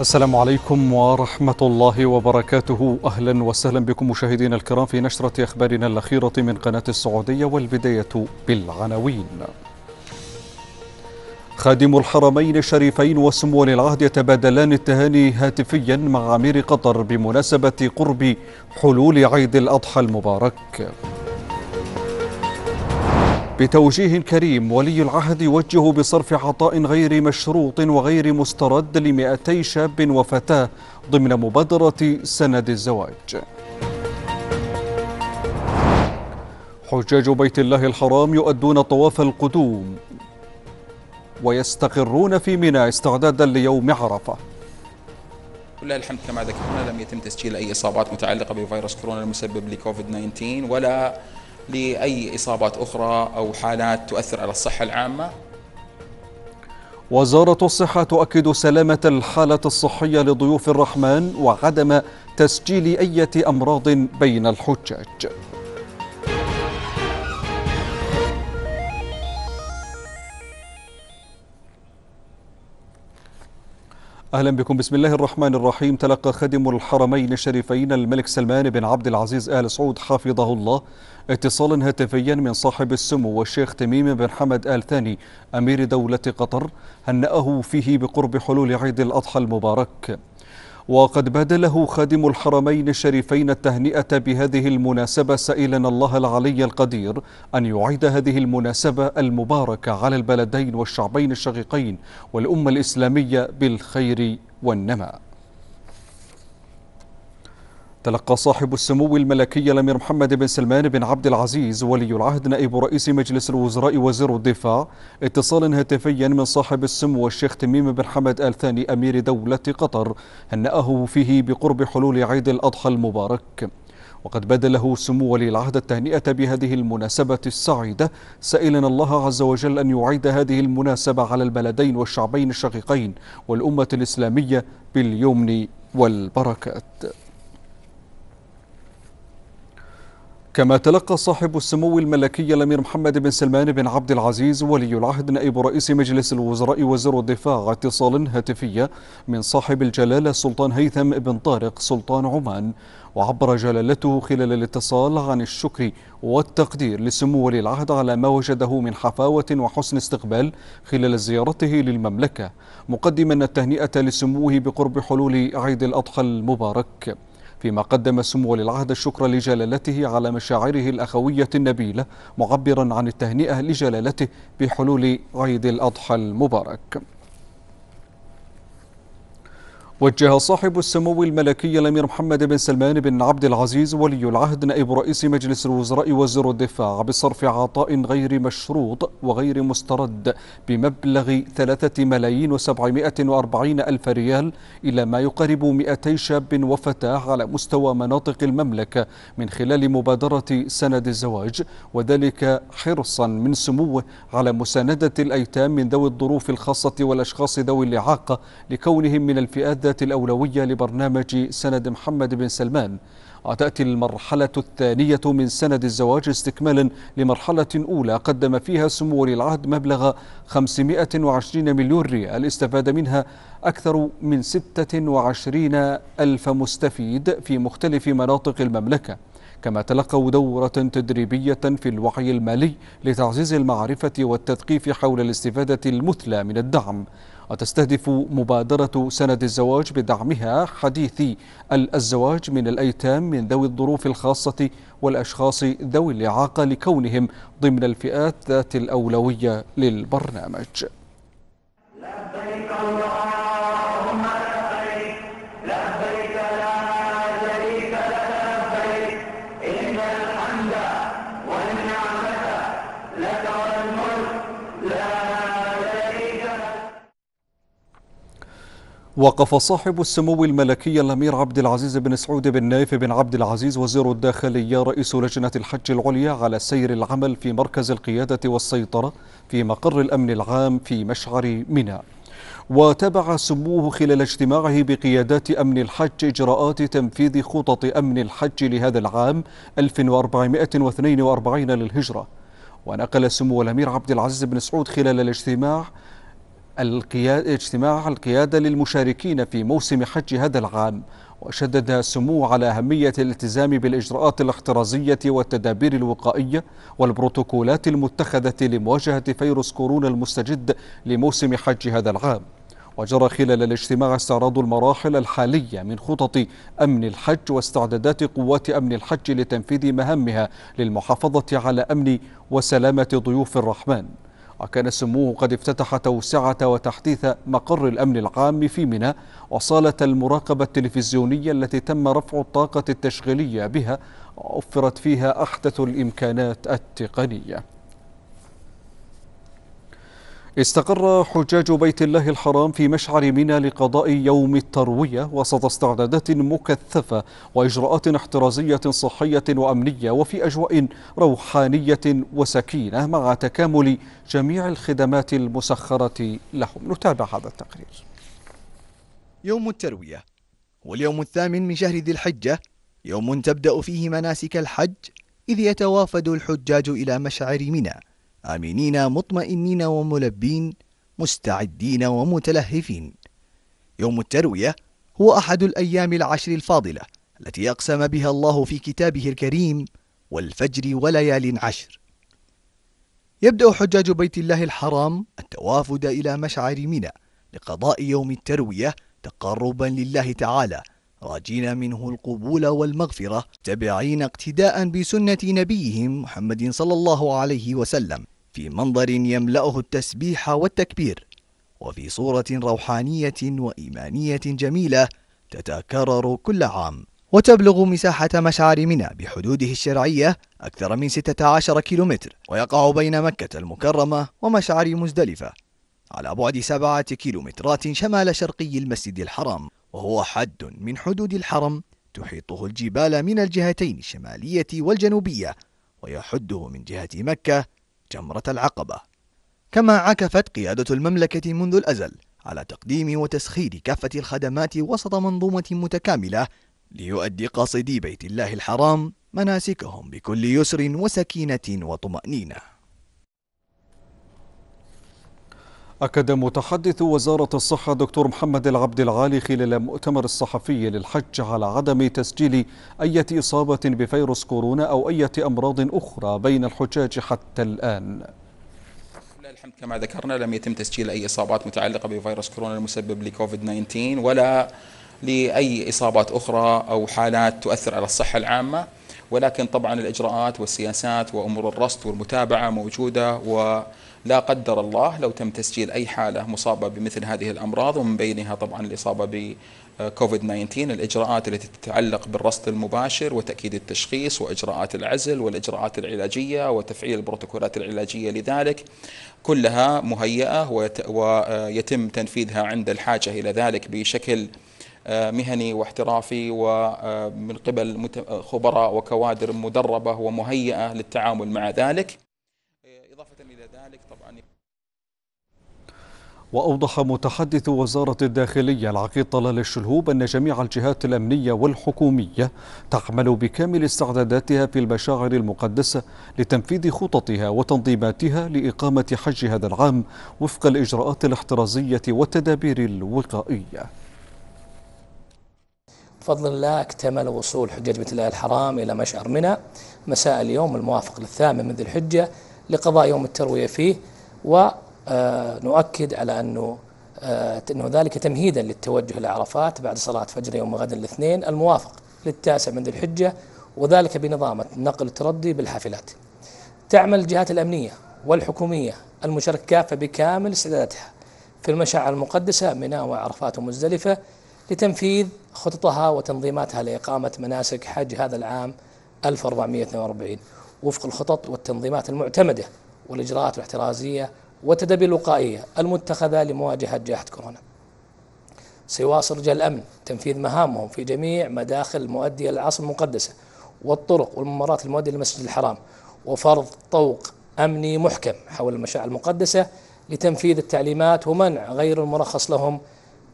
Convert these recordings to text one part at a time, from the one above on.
السلام عليكم ورحمة الله وبركاته أهلا وسهلا بكم مشاهدينا الكرام في نشرة أخبارنا الأخيرة من قناة السعودية والبداية بالعناوين خادم الحرمين الشريفين وسمو العهد يتبادلان التهاني هاتفيا مع أمير قطر بمناسبة قرب حلول عيد الأضحى المبارك بتوجيه كريم ولي العهد يوجه بصرف عطاء غير مشروط وغير مسترد لمئتي شاب وفتاة ضمن مبادرة سند الزواج حجاج بيت الله الحرام يؤدون طواف القدوم ويستقرون في منى استعدادا ليوم عرفه ولله الحمد كما ذكرنا لم يتم تسجيل اي اصابات متعلقه بفيروس كورونا المسبب لكوفيد 19 ولا لأي إصابات أخرى أو حالات تؤثر على الصحة العامة وزارة الصحة تؤكد سلامة الحالة الصحية لضيوف الرحمن وعدم تسجيل أي أمراض بين الحجاج أهلا بكم بسم الله الرحمن الرحيم تلقى خادم الحرمين الشريفين الملك سلمان بن عبد العزيز آل سعود حفظه الله اتصالا هاتفيا من صاحب السمو والشيخ تميم بن حمد آل ثاني أمير دولة قطر هنأه فيه بقرب حلول عيد الأضحى المبارك وقد بادله خادم الحرمين الشريفين التهنئة بهذه المناسبة سائلا الله العلي القدير أن يعيد هذه المناسبة المباركة على البلدين والشعبين الشقيقين والأمة الإسلامية بالخير والنماء تلقى صاحب السمو الملكي الامير محمد بن سلمان بن عبد العزيز ولي العهد نائب رئيس مجلس الوزراء وزير الدفاع اتصالا هاتفيا من صاحب السمو الشيخ تميم بن حمد ال ثاني امير دوله قطر هنأه فيه بقرب حلول عيد الاضحى المبارك. وقد بدله سمو ولي العهد التهنئة بهذه المناسبة السعيدة سائلا الله عز وجل أن يعيد هذه المناسبة على البلدين والشعبين الشقيقين والأمة الإسلامية باليمن والبركات كما تلقى صاحب السمو الملكي الامير محمد بن سلمان بن عبد العزيز ولي العهد نائب رئيس مجلس الوزراء وزير الدفاع اتصال هاتفي من صاحب الجلاله السلطان هيثم بن طارق سلطان عمان وعبر جلالته خلال الاتصال عن الشكر والتقدير لسمو ولي العهد على ما وجده من حفاوه وحسن استقبال خلال زيارته للمملكه مقدما التهنئه لسموه بقرب حلول عيد الاضحى المبارك فيما قدم سمو للعهد الشكر لجلالته على مشاعره الأخوية النبيلة معبرا عن التهنئة لجلالته بحلول عيد الأضحى المبارك وجه صاحب السمو الملكي الامير محمد بن سلمان بن عبد العزيز ولي العهد نائب رئيس مجلس الوزراء وزير الدفاع بصرف عطاء غير مشروط وغير مسترد بمبلغ 3 ملايين و740 ألف ريال إلى ما يقارب 200 شاب وفتاة على مستوى مناطق المملكة من خلال مبادرة سند الزواج وذلك حرصا من سموه على مساندة الأيتام من ذوي الظروف الخاصة والأشخاص ذوي الإعاقة لكونهم من الفئات بالذات الأولوية لبرنامج سند محمد بن سلمان وتأتي المرحلة الثانية من سند الزواج استكمالا لمرحلة أولى قدم فيها سمو ولي العهد مبلغ 520 مليون ريال استفاد منها أكثر من 26 ألف مستفيد في مختلف مناطق المملكة كما تلقوا دورة تدريبية في الوعي المالي لتعزيز المعرفة والتثقيف حول الاستفادة المثلى من الدعم وتستهدف مبادرة سند الزواج بدعمها حديثي الزواج من الأيتام من ذوي الظروف الخاصة والأشخاص ذوي الإعاقة لكونهم ضمن الفئات ذات الأولوية للبرنامج وقف صاحب السمو الملكي الأمير عبد العزيز بن سعود بن نايف بن عبد العزيز وزير الداخلية رئيس لجنة الحج العليا على سير العمل في مركز القيادة والسيطرة في مقر الأمن العام في مشعر منى وتابع سموه خلال اجتماعه بقيادات أمن الحج إجراءات تنفيذ خطط أمن الحج لهذا العام 1442 للهجرة ونقل سمو الأمير عبد العزيز بن سعود خلال الاجتماع القيادة اجتماع القيادة للمشاركين في موسم حج هذا العام وشدد سمو على أهمية الالتزام بالإجراءات الاحترازية والتدابير الوقائية والبروتوكولات المتخذة لمواجهة فيروس كورونا المستجد لموسم حج هذا العام وجرى خلال الاجتماع استعراض المراحل الحالية من خطط أمن الحج واستعدادات قوات أمن الحج لتنفيذ مهامها للمحافظة على أمن وسلامة ضيوف الرحمن وكان سموه قد افتتح توسعة وتحديث مقر الأمن العام في منى وصالة المراقبة التلفزيونية التي تم رفع الطاقة التشغيلية بها ووفرت فيها أحدث الإمكانات التقنية استقر حجاج بيت الله الحرام في مشعر منى لقضاء يوم التروية وسط استعدادات مكثفة وإجراءات احترازية صحية وأمنية وفي أجواء روحانية وسكينة مع تكامل جميع الخدمات المسخرة لهم نتابع هذا التقرير يوم التروية واليوم الثامن من شهر ذي الحجة يوم تبدأ فيه مناسك الحج إذ يتوافد الحجاج إلى مشعر منى آمنين مطمئنين وملبين مستعدين ومتلهفين يوم التروية هو أحد الأيام العشر الفاضلة التي أقسم بها الله في كتابه الكريم والفجر وليال عشر يبدأ حجاج بيت الله الحرام التوافد إلى مشعر منى لقضاء يوم التروية تقربا لله تعالى راجين منه القبول والمغفرة تبعين اقتداء بسنة نبيهم محمد صلى الله عليه وسلم في منظر يملأه التسبيح والتكبير وفي صورة روحانية وإيمانية جميلة تتكرر كل عام وتبلغ مساحة مشعر منى بحدوده الشرعية أكثر من 16 كيلومتر ويقع بين مكة المكرمة ومشعر مزدلفة على بعد سبعة كيلومترات شمال شرقي المسجد الحرام وهو حد من حدود الحرم تحيطه الجبال من الجهتين الشمالية والجنوبية ويحده من جهة مكة جمرة العقبة كما عكفت قيادة المملكة منذ الأزل على تقديم وتسخير كافة الخدمات وسط منظومة متكاملة ليؤدي قاصدي بيت الله الحرام مناسكهم بكل يسر وسكينة وطمأنينة أكد متحدث وزارة الصحة دكتور محمد العبد العالي خلال مؤتمر الصحفي للحج على عدم تسجيل أي إصابة بفيروس كورونا أو أي أمراض أخرى بين الحجاج حتى الآن الحمد كما ذكرنا لم يتم تسجيل أي إصابات متعلقة بفيروس كورونا المسبب لكوفيد 19 ولا لأي إصابات أخرى أو حالات تؤثر على الصحة العامة ولكن طبعا الإجراءات والسياسات وأمور الرصد والمتابعة موجودة و لا قدر الله لو تم تسجيل أي حالة مصابة بمثل هذه الأمراض ومن بينها طبعا الإصابة بكوفيد آه، 19 الإجراءات التي تتعلق بالرصد المباشر وتأكيد التشخيص وإجراءات العزل والإجراءات العلاجية وتفعيل البروتوكولات العلاجية لذلك كلها مهيئة ويتم آه، تنفيذها عند الحاجة إلى ذلك بشكل آه، مهني واحترافي ومن قبل خبراء وكوادر مدربة ومهيئة للتعامل مع ذلك إضافة إلى ذلك طبعا وأوضح متحدث وزارة الداخلية العقيد طلال الشلهوب أن جميع الجهات الأمنية والحكومية تعمل بكامل استعداداتها في المشاعر المقدسة لتنفيذ خططها وتنظيماتها لإقامة حج هذا العام وفق الإجراءات الاحترازية والتدابير الوقائية بفضل الله اكتمل وصول حجاج بيت الله الحرام إلى مشعر منى مساء اليوم الموافق للثامن من ذي الحجة لقضاء يوم التروية فيه ونؤكد آه، على أنه آه، أنه ذلك تمهيدا للتوجه لعرفات بعد صلاة فجر يوم غد الاثنين الموافق للتاسع من ذي الحجة وذلك بنظام نقل التردي بالحافلات تعمل الجهات الأمنية والحكومية المشاركة كافة بكامل استعداداتها في المشاعر المقدسة منى وعرفات ومزدلفة لتنفيذ خططها وتنظيماتها لإقامة مناسك حج هذا العام 1442 وفق الخطط والتنظيمات المعتمدة والإجراءات الاحترازية والتدابير الوقائية المتخذة لمواجهة جائحة كورونا سيواصل رجال الأمن تنفيذ مهامهم في جميع مداخل المؤدية للعاصمة المقدسة والطرق والممرات المؤدية للمسجد الحرام وفرض طوق أمني محكم حول المشاعر المقدسة لتنفيذ التعليمات ومنع غير المرخص لهم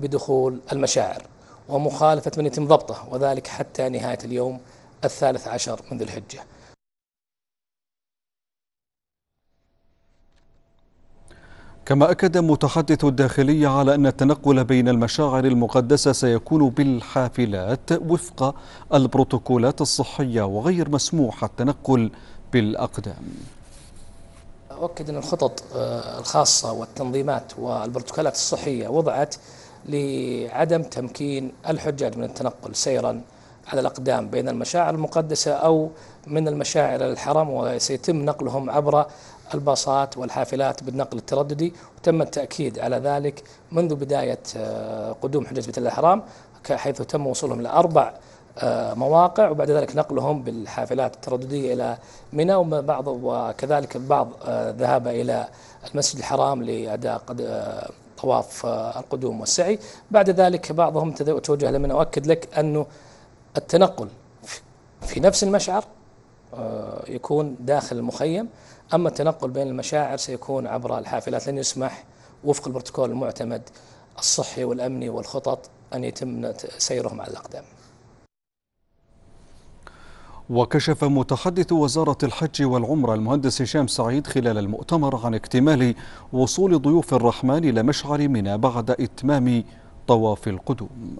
بدخول المشاعر ومخالفة من يتم ضبطه وذلك حتى نهاية اليوم الثالث عشر من ذي الحجة كما أكد متحدث الداخلية على أن التنقل بين المشاعر المقدسة سيكون بالحافلات وفق البروتوكولات الصحية وغير مسموح التنقل بالأقدام أؤكد أن الخطط آه، الخاصة والتنظيمات والبروتوكولات الصحية وضعت لعدم تمكين الحجاج من التنقل سيرا على الأقدام بين المشاعر المقدسة أو من المشاعر الحرم وسيتم نقلهم عبر الباصات والحافلات بالنقل الترددي وتم التأكيد على ذلك منذ بداية آه، قدوم حجة بيت الأحرام حيث تم وصولهم لأربع آه، مواقع وبعد ذلك نقلهم بالحافلات الترددية إلى منى وبعض وكذلك البعض آه، ذهاب إلى المسجد الحرام لأداء طواف القدوم والسعي بعد ذلك بعضهم توجه لمنى أؤكد لك أنه التنقل في نفس المشعر آه، يكون داخل المخيم أما التنقل بين المشاعر سيكون عبر الحافلات لن يسمح وفق البروتوكول المعتمد الصحي والأمني والخطط أن يتم سيرهم على الأقدام وكشف متحدث وزارة الحج والعمرة المهندس هشام سعيد خلال المؤتمر عن اكتمال وصول ضيوف الرحمن إلى مشعر منى بعد إتمام طواف القدوم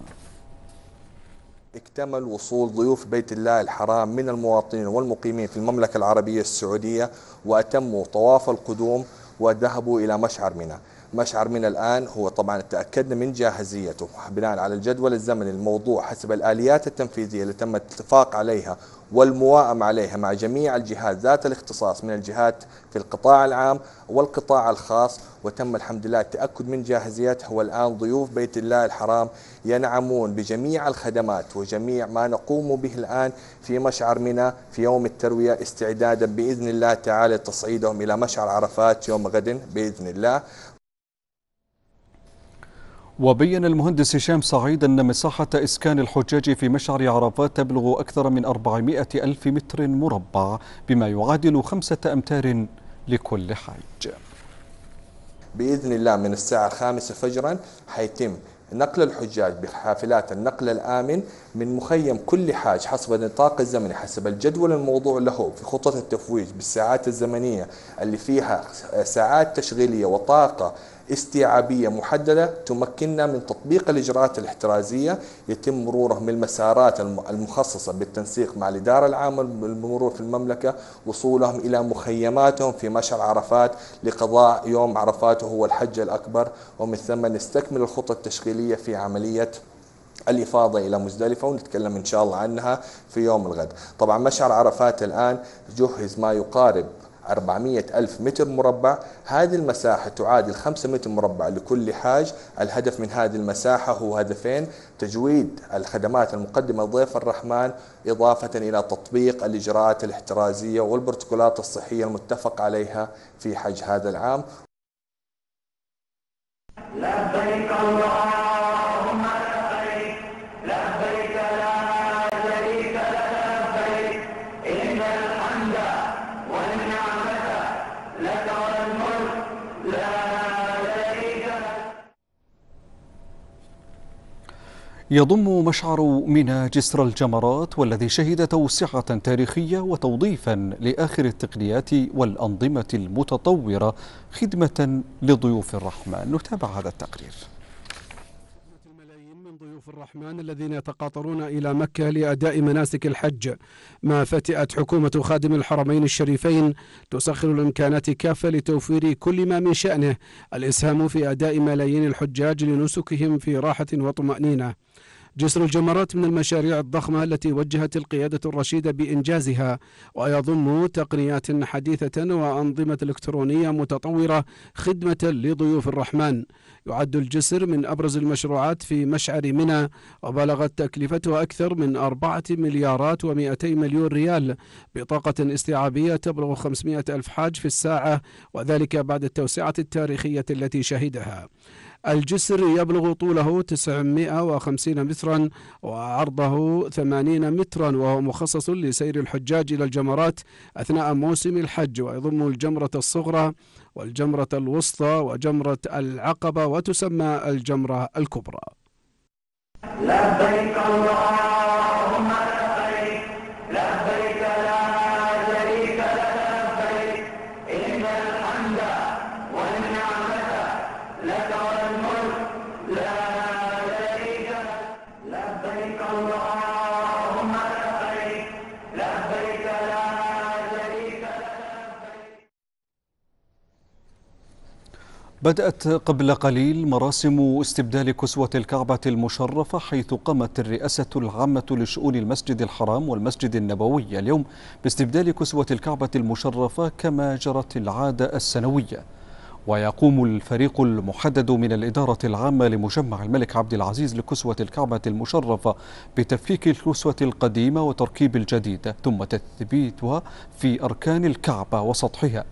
اكتمل وصول ضيوف بيت الله الحرام من المواطنين والمقيمين في المملكة العربية السعودية وأتموا طواف القدوم وذهبوا إلى مشعر منى مشعر من الآن هو طبعا تأكدنا من جاهزيته بناء على الجدول الزمني الموضوع حسب الآليات التنفيذية اللي تم الاتفاق عليها والموائم عليها مع جميع الجهات ذات الاختصاص من الجهات في القطاع العام والقطاع الخاص وتم الحمد لله التأكد من جاهزيتها والآن ضيوف بيت الله الحرام ينعمون بجميع الخدمات وجميع ما نقوم به الآن في مشعر منى في يوم التروية استعدادا بإذن الله تعالى تصعيدهم إلى مشعر عرفات يوم غد بإذن الله وبين المهندس هشام سعيد أن مساحة إسكان الحجاج في مشعر عرفات تبلغ أكثر من 400 ألف متر مربع بما يعادل خمسة أمتار لكل حاج بإذن الله من الساعة الخامسة فجرا حيتم نقل الحجاج بحافلات النقل الآمن من مخيم كل حاج حسب النطاق الزمني حسب الجدول الموضوع له في خطة التفويج بالساعات الزمنية اللي فيها ساعات تشغيلية وطاقة استيعابية محددة تمكننا من تطبيق الإجراءات الاحترازية يتم مروره من المسارات المخصصة بالتنسيق مع الإدارة العامة للمرور في المملكة وصولهم إلى مخيماتهم في مشعر عرفات لقضاء يوم عرفات وهو الحج الأكبر ومن ثم نستكمل الخطة التشغيلية في عملية الإفاضة إلى مزدلفة ونتكلم إن شاء الله عنها في يوم الغد طبعا مشعر عرفات الآن جهز ما يقارب 400 ألف متر مربع هذه المساحة تعادل 5 متر مربع لكل حاج الهدف من هذه المساحة هو هدفين تجويد الخدمات المقدمة لضيف الرحمن إضافة إلى تطبيق الإجراءات الاحترازية والبروتوكولات الصحية المتفق عليها في حج هذا العام لا يضم مشعر منى جسر الجمرات والذي شهد توسعة تاريخية وتوظيفا لآخر التقنيات والأنظمة المتطورة خدمة لضيوف الرحمن نتابع هذا التقرير الرحمن الذين يتقاطرون إلى مكة لأداء مناسك الحج ما فتئت حكومة خادم الحرمين الشريفين تسخر الإمكانات كافة لتوفير كل ما من شأنه الإسهام في أداء ملايين الحجاج لنسكهم في راحة وطمأنينة جسر الجمرات من المشاريع الضخمة التي وجهت القيادة الرشيدة بإنجازها ويضم تقنيات حديثة وأنظمة إلكترونية متطورة خدمة لضيوف الرحمن يعد الجسر من أبرز المشروعات في مشعر منى وبلغت تكلفته أكثر من أربعة مليارات و200 مليون ريال بطاقة استيعابية تبلغ 500 ألف حاج في الساعة وذلك بعد التوسعة التاريخية التي شهدها الجسر يبلغ طوله 950 مترا وعرضه 80 مترا وهو مخصص لسير الحجاج إلى الجمرات أثناء موسم الحج ويضم الجمرة الصغرى والجمرة الوسطى وجمرة العقبة وتسمى الجمرة الكبرى لبيك الله بدأت قبل قليل مراسم استبدال كسوة الكعبة المشرفة حيث قامت الرئاسة العامة لشؤون المسجد الحرام والمسجد النبوي اليوم باستبدال كسوة الكعبة المشرفة كما جرت العادة السنوية ويقوم الفريق المحدد من الإدارة العامة لمجمع الملك عبد العزيز لكسوة الكعبة المشرفة بتفكيك الكسوة القديمة وتركيب الجديدة ثم تثبيتها في أركان الكعبة وسطحها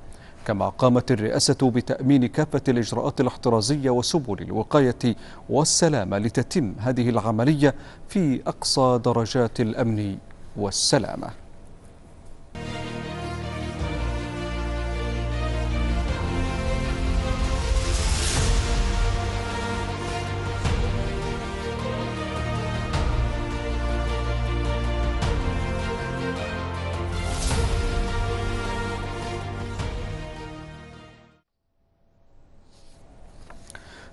كما قامت الرئاسة بتأمين كافة الإجراءات الاحترازية وسبل الوقاية والسلامة لتتم هذه العملية في أقصى درجات الأمن والسلامة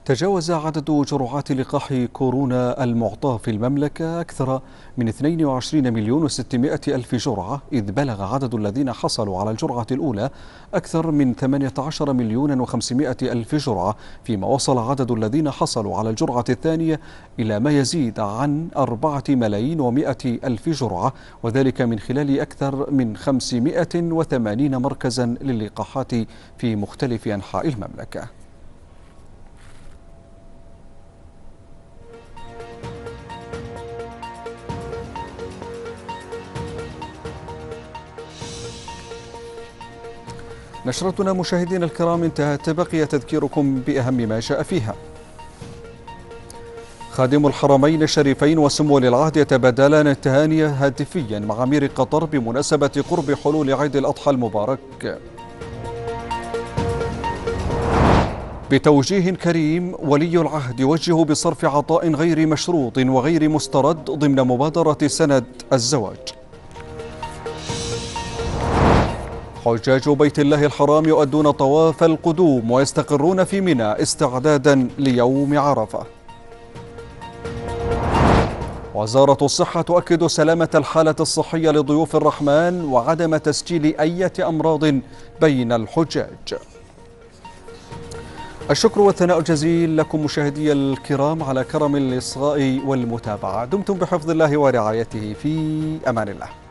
تجاوز عدد جرعات لقاح كورونا المعطى في المملكة أكثر من 22 مليون و600 ألف جرعة إذ بلغ عدد الذين حصلوا على الجرعة الأولى أكثر من 18 مليون و500 ألف جرعة فيما وصل عدد الذين حصلوا على الجرعة الثانية إلى ما يزيد عن 4 ملايين و100 ألف جرعة وذلك من خلال أكثر من 580 مركزا للقاحات في مختلف أنحاء المملكة نشرتنا مشاهدينا الكرام انتهت بقي تذكيركم بأهم ما جاء فيها خادم الحرمين الشريفين وسمو للعهد يتبادلان التهاني هاتفيا مع امير قطر بمناسبه قرب حلول عيد الاضحى المبارك. بتوجيه كريم ولي العهد يوجه بصرف عطاء غير مشروط وغير مسترد ضمن مبادره سند الزواج. حجاج بيت الله الحرام يؤدون طواف القدوم ويستقرون في منى استعدادا ليوم عرفه وزارة الصحة تؤكد سلامة الحالة الصحية لضيوف الرحمن وعدم تسجيل أي أمراض بين الحجاج الشكر والثناء الجزيل لكم مشاهدي الكرام على كرم الإصغاء والمتابعة دمتم بحفظ الله ورعايته في أمان الله